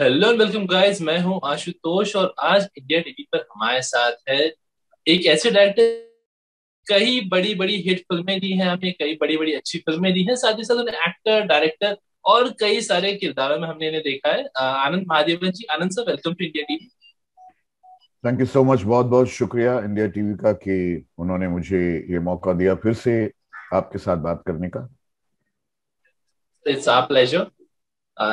Hello welcome guys मैं हूं आशुतोष और आज इंडिया टीवी पर हमारे साथ है एक ऐसे डायरेक्टर कई बड़ी बड़ी हिट फिल्में दी हैं हमें कई बड़ी बड़ी अच्छी फिल्में दी हैं साथ ही साथ उन्हें एक्टर डायरेक्टर और कई सारे किरदारों में हमने इन्हें देखा है Anand Mahadevan ji Anand sir welcome to India TV thank you so much बहुत बहुत शुक्रिया इंडिया टीवी का कि उन्होंने मुझे ये मौका दिया फिर से आपके साथ बात करने का इट्स प्लेजर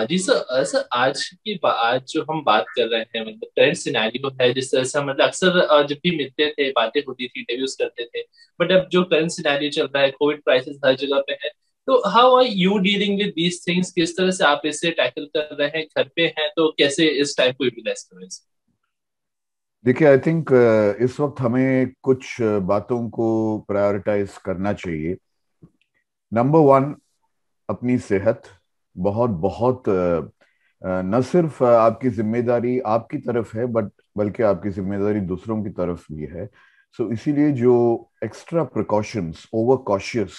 जी सर सर आज की आज जो हम बात कर रहे हैं मतलब करेंट सिनेरियो है जिस तरह से मतलब अक्सर जब भी मिलते थे बातें होती थी इंटरव्यूज करते थे बट अब जो करेंट सिनेरियो चल रहा है कोविड क्राइसिस हर जगह पे है तो how are you dealing with these things किस तरह से आप इसे टैकल कर रहे हैं घर पे हैं तो कैसे इस टाइप को यूटिलाइज कर रहे हैं देखिए आई थिंक इस वक्त हमें कुछ बातों को प्रायोरिटाइज करना चाहिए नंबर वन अपनी सेहत बहुत बहुत न सिर्फ आपकी जिम्मेदारी आपकी तरफ है बट बल्कि आपकी जिम्मेदारी दूसरों की तरफ भी है सो इसीलिए जो एक्स्ट्रा प्रिकॉशंस ओवर कॉशियस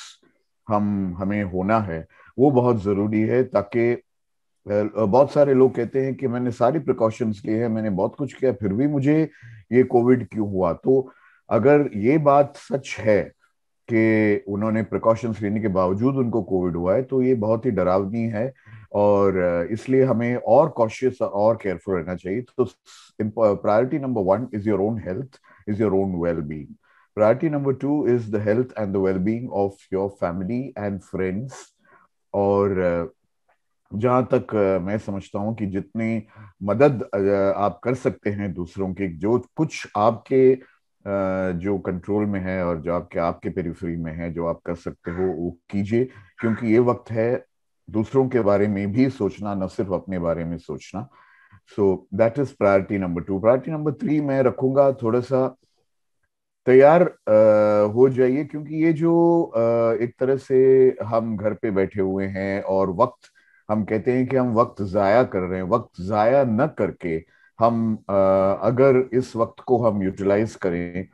हम हमें होना है वो बहुत ज़रूरी है ताकि बहुत सारे लोग कहते हैं कि मैंने सारी प्रिकॉशंस लिए हैं मैंने बहुत कुछ किया फिर भी मुझे ये कोविड क्यों हुआ तो अगर ये बात सच है कि उन्होंने प्रिकॉशंस लेने के बावजूद उनको कोविड हुआ है तो ये बहुत ही डरावनी है और इसलिए हमें और कॉशियस और केयरफुल रहना चाहिए तो priority number one is your own health is your own well being priority number two is the health and the well being of your family and friends और जहाँ तक मैं समझता हूँ कि जितनी मदद आप कर सकते हैं दूसरों की जो कुछ आपके जो कंट्रोल में है और जो आपके आपके पेरीफ्री में है जो आप कर सकते हो वो कीजिए क्योंकि ये वक्त है दूसरों के बारे में भी सोचना न सिर्फ अपने बारे में सोचना so that is priority number two priority number three मैं रखूंगा थोड़ा सा तैयार हो जाइए क्योंकि ये जो एक तरह से हम घर पे बैठे हुए हैं और वक्त हम कहते हैं कि हम वक्त जाया कर रहे हैं वक्त जाया न करके हम अगर इस वक्त को हम यूटिलाइज करें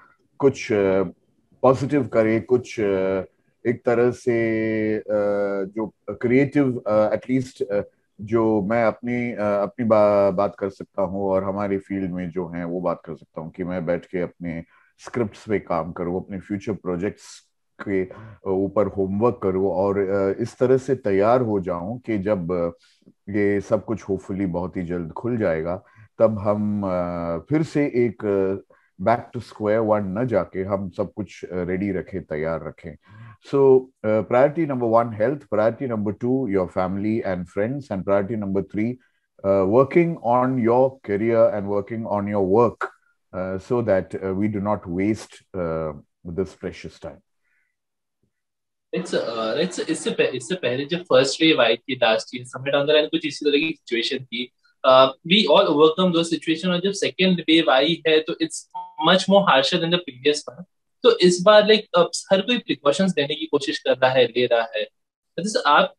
कुछ पॉजिटिव करें कुछ एक तरह से जो क्रिएटिव एटलीस्ट जो मैं अपनी अपनी बा, बात कर सकता हूँ और हमारी फील्ड में जो है वो बात कर सकता हूँ कि मैं बैठ के अपने स्क्रिप्ट्स पे काम करूँ अपने फ्यूचर प्रोजेक्ट्स के ऊपर होमवर्क करूँ और इस तरह से तैयार हो जाऊं कि जब ये सब कुछ होपफुली बहुत ही जल्द खुल जाएगा तब हम फिर से एक बैक टू स्क्वायर वन न जाके हम सब कुछ रेडी रखें तैयार रखें so priority number one health priority number two your family and friends and priority number three working on your career and working on your work so that we do not waste this precious time it's it's इससे इससे पहले जब first wave आई थी last year समय down the line कुछ इसी तरह की सिचुएशन थी वी ऑल ओवरकम दो सिचुएशन और जब सेकेंड वेव आई है तो it's much more harsher than the previous one तो इस बार लाइक हर कोई प्रिकॉशंस लेने की कोशिश कर रहा है ले रहा है तो आप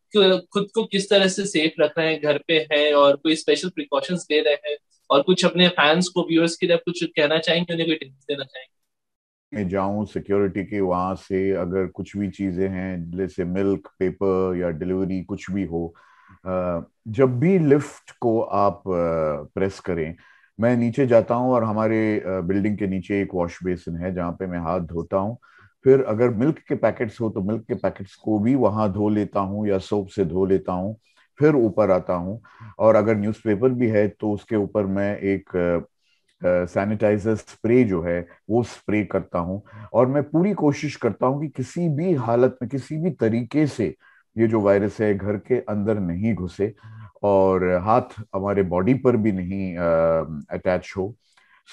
खुद को किस तरह से सेफ रख रहे हैं घर पे है और कोई स्पेशल प्रिकॉशंस ले रहे हैं और कुछ अपने फैंस को व्यूअर्स के लिए कुछ कहना चाहेंगे उन्हें कोई टिप्स देना चाहेंगे मैं जाऊं सिक्योरिटी के वहां से अगर कुछ भी चीजें हैं जैसे मिल्क पेपर या डिलीवरी कुछ भी हो जब भी लिफ्ट को आप प्रेस करें मैं नीचे जाता हूँ और हमारे बिल्डिंग के नीचे एक वॉश बेसिन है जहां पे मैं हाथ धोता हूँ फिर अगर मिल्क के पैकेट्स हो तो मिल्क के पैकेट्स को भी वहां धो लेता हूँ या सोप से धो लेता हूँ फिर ऊपर आता हूँ और अगर न्यूज़पेपर भी है तो उसके ऊपर मैं एक सैनिटाइजर स्प्रे जो है वो स्प्रे करता हूँ और मैं पूरी कोशिश करता हूँ कि किसी भी हालत में किसी भी तरीके से ये जो वायरस है घर के अंदर नहीं घुसे और हाथ हमारे बॉडी पर भी नहीं अटैच हो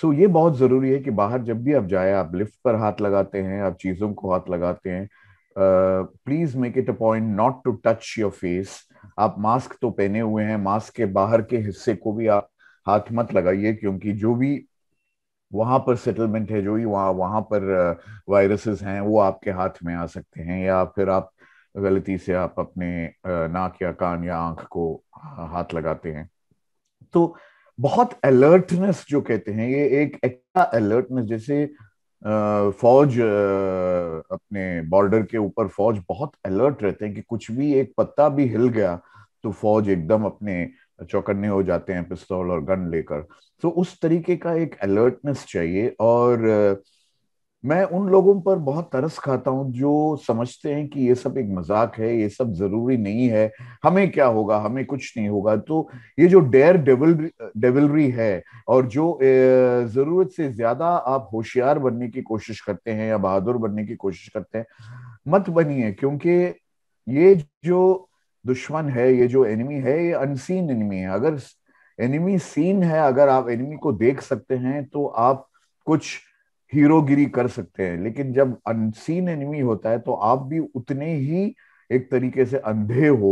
सो ये बहुत ज़रूरी है कि बाहर जब भी आप जाए आप लिफ्ट पर हाथ लगाते हैं आप चीज़ों को हाथ लगाते हैं please make it a point not to touch your face आप मास्क तो पहने हुए हैं मास्क के बाहर के हिस्से को भी आप हाथ मत लगाइए क्योंकि जो भी वहां पर सेटलमेंट है जो भी वहां वहां पर वायरसेस हैं वो आपके हाथ में आ सकते हैं या फिर आप गलती से आप अपने नाक या कान या आंख को हाथ लगाते हैं तो बहुत अलर्टनेस जो कहते हैं ये एक एक्स्ट्रा अलर्टनेस जैसे फौज अपने बॉर्डर के ऊपर फौज बहुत अलर्ट रहते हैं कि कुछ भी एक पत्ता भी हिल गया तो फौज एकदम अपने चौकन्ने हो जाते हैं पिस्तौल और गन लेकर तो उस तरीके का एक अलर्टनेस चाहिए और मैं उन लोगों पर बहुत तरस खाता हूँ जो समझते हैं कि ये सब एक मजाक है ये सब जरूरी नहीं है हमें क्या होगा हमें कुछ नहीं होगा तो ये जो डेयर डेवल डेवलरी है और जो जरूरत से ज्यादा आप होशियार बनने की कोशिश करते हैं या बहादुर बनने की कोशिश करते हैं मत बनिए क्योंकि ये जो दुश्मन है ये जो एनिमी है ये अनसीन एनिमी है अगर एनिमी सीन है अगर आप एनिमी को देख सकते हैं तो आप कुछ हीरोगिरी कर सकते हैं लेकिन जब अनसीन एनिमी होता है तो आप भी उतने ही एक तरीके से अंधे हो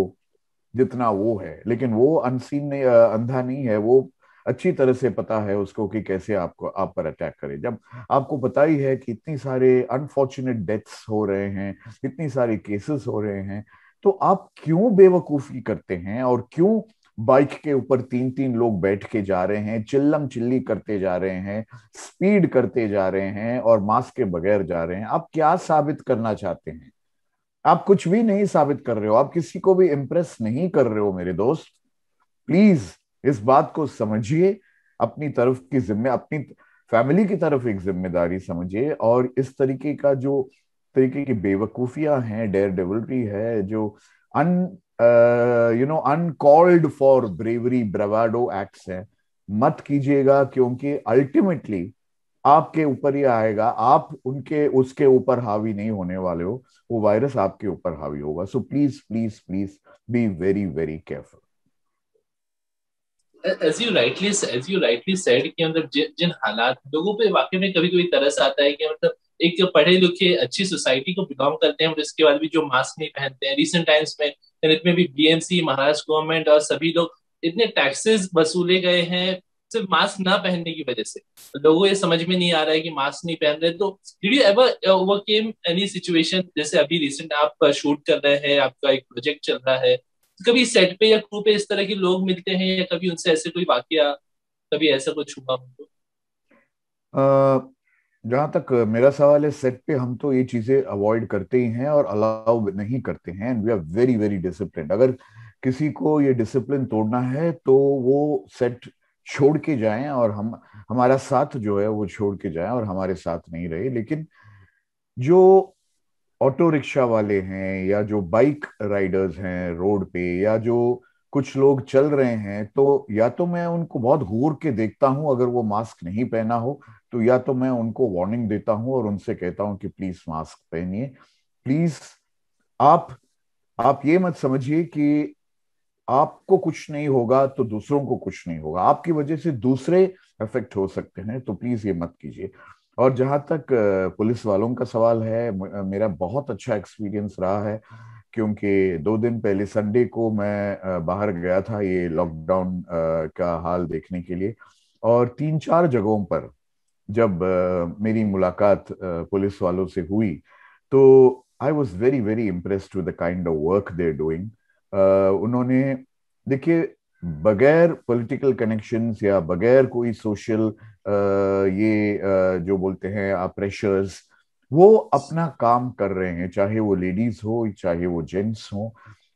जितना वो है लेकिन वो अनसीन नहीं अंधा नहीं है वो अच्छी तरह से पता है उसको कि कैसे आपको आप पर अटैक करे जब आपको पता ही है कि इतनी सारे अनफॉर्चुनेट डेथ्स हो रहे हैं इतनी सारे केसेस हो रहे हैं तो आप क्यों बेवकूफी करते हैं और क्यों बाइक के ऊपर तीन तीन लोग बैठ के जा रहे हैं चिल्लम चिल्ली करते जा रहे हैं स्पीड करते जा रहे हैं और मास्क के बगैर जा रहे हैं आप क्या साबित करना चाहते हैं आप कुछ भी नहीं साबित कर रहे हो आप किसी को भी इम्प्रेस नहीं कर रहे हो मेरे दोस्त प्लीज इस बात को समझिए अपनी तरफ की जिम्मे अपनी फैमिली की तरफ एक जिम्मेदारी समझिए और इस तरीके का जो तरीके की बेवकूफियां हैं डेयर डेवलपी है जो अन you know uncalled for bravery bravado acts है मत कीजिएगा क्योंकि अल्टीमेटली आपके ऊपर ही आएगा आप उनके उसके ऊपर हावी नहीं होने वाले हो वो वायरस आपके ऊपर हावी होगा so please please please be very very careful as you rightly as you rightly said कि मतलब जिन, जिन हालात लोगों पे वाकई में कभी कभी तरस आता है कि मतलब एक पढ़े लिखे अच्छी सोसाइटी को बिलोंग करते हैं और इसके बाद भी जो मास्क नहीं पहनते हैं रिसेंट टाइम्स में एंड इसमें भी बीएमसी महाराष्ट्र गवर्नमेंट और सभी लोग इतने टैक्सेस वसूले गए हैं सिर्फ मास्क ना पहनने की वजह से लोगों को ये समझ में नहीं आ रहा है कि मास्क नहीं पहन रहे तो did you ever overcame any situation जैसे अभी रिसेंट आप शूट कर रहे हैं आपका एक प्रोजेक्ट चल रहा है तो कभी सेट पे या क्रू पे इस तरह के लोग मिलते हैं या कभी उनसे ऐसे कोई वाक्य कभी ऐसा कुछ हुआ उनको जहां तक मेरा सवाल है सेट पे हम तो ये चीजें अवॉइड करते ही हैं और अलाउ नहीं करते हैं and we are very very discipline अगर किसी को ये डिसिप्लिन तोड़ना है तो वो सेट छोड़ के जाए और हम हमारा साथ जो है वो छोड़ के जाए और हमारे साथ नहीं रहे लेकिन जो ऑटो रिक्शा वाले हैं या जो बाइक राइडर्स हैं रोड पे या जो कुछ लोग चल रहे हैं तो या तो मैं उनको बहुत घूर के देखता हूं अगर वो मास्क नहीं पहना हो तो या तो मैं उनको वार्निंग देता हूं और उनसे कहता हूं कि प्लीज मास्क पहनिए प्लीज आप आप ये मत समझिए कि आपको कुछ नहीं होगा तो दूसरों को कुछ नहीं होगा आपकी वजह से दूसरे अफेक्ट हो सकते हैं तो प्लीज ये मत कीजिए और जहां तक पुलिस वालों का सवाल है मेरा बहुत अच्छा एक्सपीरियंस रहा है क्योंकि दो दिन पहले संडे को मैं बाहर गया था ये लॉकडाउन का हाल देखने के लिए और तीन चार जगहों पर जब मेरी मुलाकात पुलिस वालों से हुई तो I was very very impressed with the kind of work they doing उन्होंने देखिए बगैर पॉलिटिकल कनेक्शंस या बगैर कोई सोशल uh, ये uh, जो बोलते हैं आप प्रेशर्स वो अपना काम कर रहे हैं चाहे वो लेडीज हो चाहे वो जेंट्स हो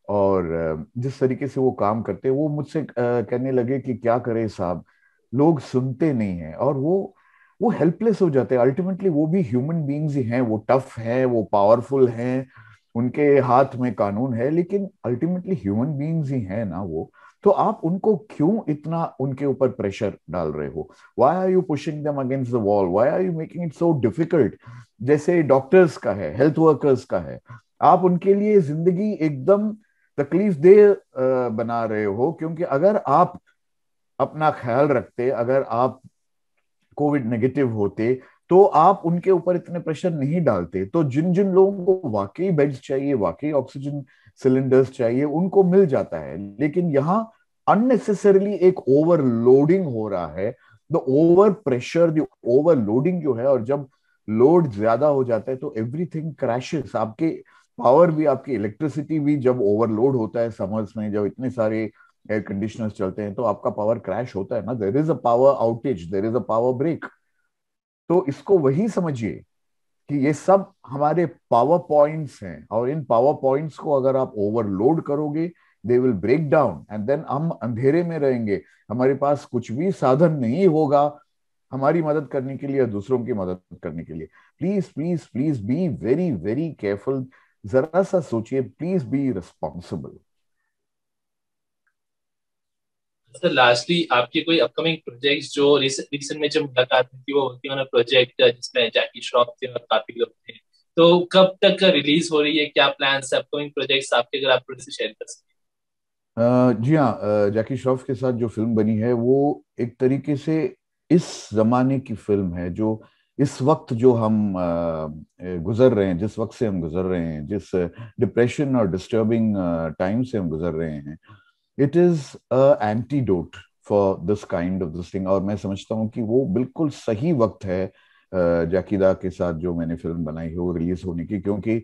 और जिस तरीके से वो काम करते हैं वो मुझसे कहने लगे कि क्या करे साहब लोग सुनते नहीं हैं और वो वो हेल्पलेस हो जाते हैं अल्टीमेटली वो भी ह्यूमन बींग्स ही हैं वो टफ हैं वो पावरफुल हैं उनके हाथ में कानून है लेकिन अल्टीमेटली ह्यूमन बींग्स ही हैं ना वो तो आप उनको क्यों इतना उनके ऊपर प्रेशर डाल रहे हो why are you pushing them against the wall why are you making it so difficult जैसे डॉक्टर्स का है हेल्थ वर्कर्स का है आप उनके लिए जिंदगी एकदम तकलीफ दे बना रहे हो क्योंकि अगर आप अपना ख्याल रखते अगर आप कोविड नेगेटिव होते तो आप उनके ऊपर इतने प्रेशर नहीं डालते तो जिन जिन लोगों को वाकई बेड चाहिए वाकई ऑक्सीजन सिलेंडर्स चाहिए उनको मिल जाता है लेकिन यहाँ अननेसेसरली एक ओवरलोडिंग हो रहा है the over pressure the overloading जो है और जब लोड ज्यादा हो जाता है तो एवरीथिंग क्रैशेस आपके पावर भी आपकी इलेक्ट्रिसिटी भी जब ओवरलोड होता है समर्स में जब इतने सारे एयर कंडीशनर्स चलते हैं तो आपका पावर क्रैश होता है ना there is a power outage there is a power break तो इसको वही समझिए कि ये सब हमारे पावर पॉइंट्स हैं और इन पावर पॉइंट्स को अगर आप ओवरलोड करोगे they will break down and then हम अंधेरे में रहेंगे हमारे पास कुछ भी साधन नहीं होगा हमारी मदद करने के लिए दूसरों की मदद करने के लिए please please please be very very careful जरा सा सोचिए please be responsible sir lastly आपके कोई अपकमिंग प्रोजेक्ट्स जो रिसेंट में जब मुलाकात हुई थी वो होती है प्रोजेक्ट जिसमें जैकी श्रॉफ थे और काफी लोग थे तो कब तक रिलीज हो रही है क्या प्लान है अपकमिंग प्रोजेक्ट्स आपके अगर आप थोड़े से शेयर कर सकते जी हाँ जैकी श्रॉफ के साथ जो फिल्म बनी है वो एक तरीके से इस जमाने की फिल्म है जो इस वक्त जो हम गुजर रहे हैं जिस वक्त से हम गुजर रहे हैं जिस डिप्रेशन और डिस्टर्बिंग टाइम से हम गुजर रहे हैं it is antidote for this kind of this thing और मैं समझता हूँ कि वो बिल्कुल सही वक्त है जाकिदा के साथ जो मैंने फिल्म बनाई है वो रिलीज होने की क्योंकि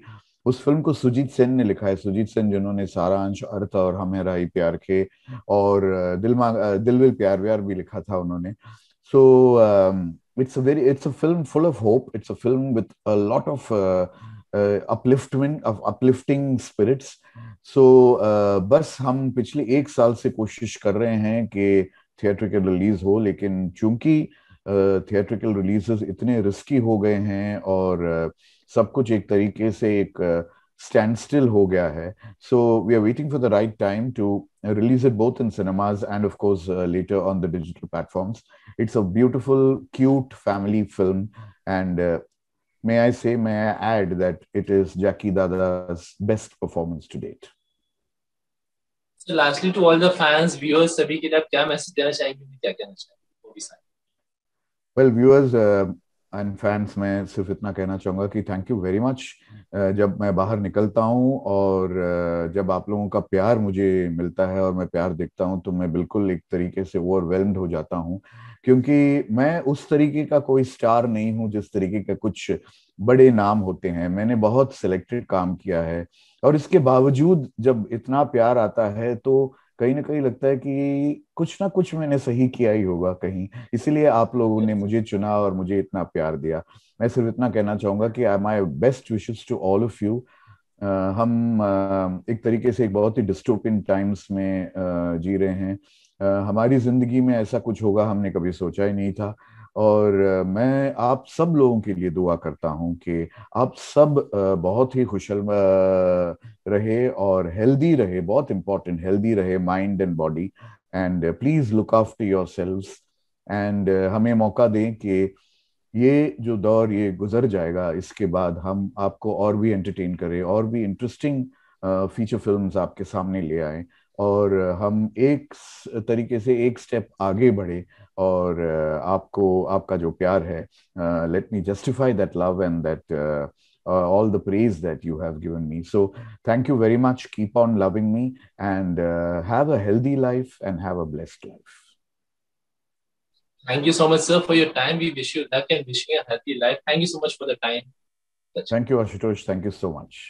उस फिल्म को सुजीत सेन ने लिखा है सुजीत सेन जिन्होंने सारा अंश अर्थ और हमें राई प्यार के और दिल मांग दिल विल प्यार व्यार भी लिखा था उन्होंने so it's um, a very it's a film full of hope it's a film with a lot of upliftment uplifting spirits so बस हम पिछले एक साल से कोशिश कर रहे हैं कि थिएट्रिकल रिलीज हो लेकिन चूंकि थिएट्रिकल uh, रिलीजेस इतने रिस्की हो गए हैं और uh, सब कुछ एक तरीके से एक स्टैंड uh, स्टिल हो गया है so we are waiting for the right time to release it both in cinemas and of course later on the digital platforms it's a beautiful cute family film and may I say, may I add that it is Jackie Dada's best performance to date. So lastly, to all the fans, viewers, सभी के लिए आप क्या message देना चाहेंगे क्या कहना चाहेंगे वो भी सारे well viewers uh, and fans मैं सिर्फ इतना कहना चाहूंगा कि थैंक यू वेरी मच जब मैं बाहर निकलता हूँ और जब आप लोगों का प्यार मुझे मिलता है और मैं प्यार देखता हूँ तो मैं बिल्कुल एक तरीके से ओवरवेलम्ड हो जाता हूँ क्योंकि मैं उस तरीके का कोई स्टार नहीं हूँ जिस तरीके का कुछ बड़े नाम होते हैं मैंने बहुत सिलेक्टेड काम किया है और इसके बावजूद जब इतना प्यार आता है तो कहीं ना कहीं लगता है कि कुछ ना कुछ मैंने सही किया ही होगा कहीं इसीलिए आप लोगों ने मुझे चुना और मुझे इतना प्यार दिया मैं सिर्फ इतना कहना चाहूंगा कि I my best wishes to all of you हम uh, एक तरीके से एक बहुत ही डिस्टोपिन टाइम्स में uh, जी रहे हैं uh, हमारी जिंदगी में ऐसा कुछ होगा हमने कभी सोचा ही नहीं था और मैं आप सब लोगों के लिए दुआ करता हूँ कि आप सब बहुत ही खुशल रहे और हेल्दी रहे बहुत इंपॉर्टेंट हेल्दी रहे mind and body and please look after yourself and हमें मौका दें कि ये जो दौर ये गुजर जाएगा इसके बाद हम आपको और भी एंटरटेन करें और भी इंटरेस्टिंग फीचर फिल्म्स आपके सामने ले आए और हम एक तरीके से एक स्टेप आगे बढ़े और आपको आपका जो प्यार है let me justify that love and that all the praise that you have given me. So, thank you very much. Keep on loving me and uh, have a healthy life and have a blessed life. Thank you so much, sir, for your time. We wish you luck and wishing a healthy life. Thank you so much for the time. thank you, Ashutosh. Thank you so much.